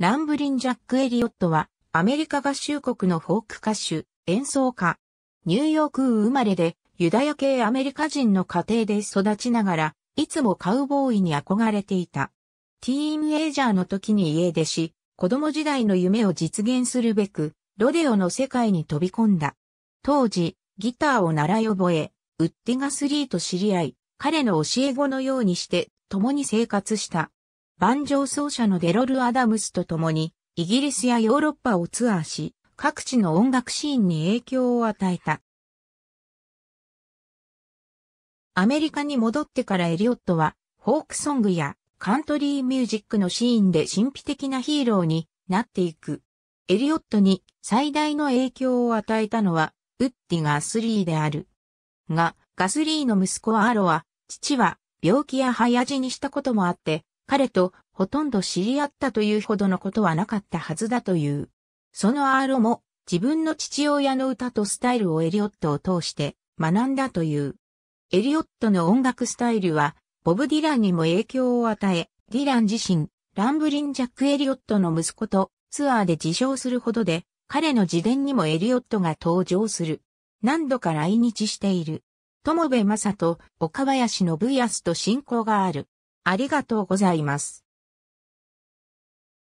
ランブリン・ジャック・エリオットは、アメリカ合衆国のフォーク歌手、演奏家。ニューヨーク生まれで、ユダヤ系アメリカ人の家庭で育ちながら、いつもカウボーイに憧れていた。ティーンエイジャーの時に家出し、子供時代の夢を実現するべく、ロデオの世界に飛び込んだ。当時、ギターを習い覚え、ウッディガスリーと知り合い、彼の教え子のようにして、共に生活した。万丈奏者のデロル・アダムスと共に、イギリスやヨーロッパをツアーし、各地の音楽シーンに影響を与えた。アメリカに戻ってからエリオットは、フォークソングやカントリーミュージックのシーンで神秘的なヒーローになっていく。エリオットに最大の影響を与えたのは、ウッディ・ガスリーである。が、ガスリーの息子アーロは、父は病気や早死にしたこともあって、彼とほとんど知り合ったというほどのことはなかったはずだという。そのアーロも自分の父親の歌とスタイルをエリオットを通して学んだという。エリオットの音楽スタイルはボブ・ディランにも影響を与え、ディラン自身、ランブリン・ジャック・エリオットの息子とツアーで自称するほどで、彼の自伝にもエリオットが登場する。何度か来日している。友部正人、岡林信康と親交がある。ありがとうございます。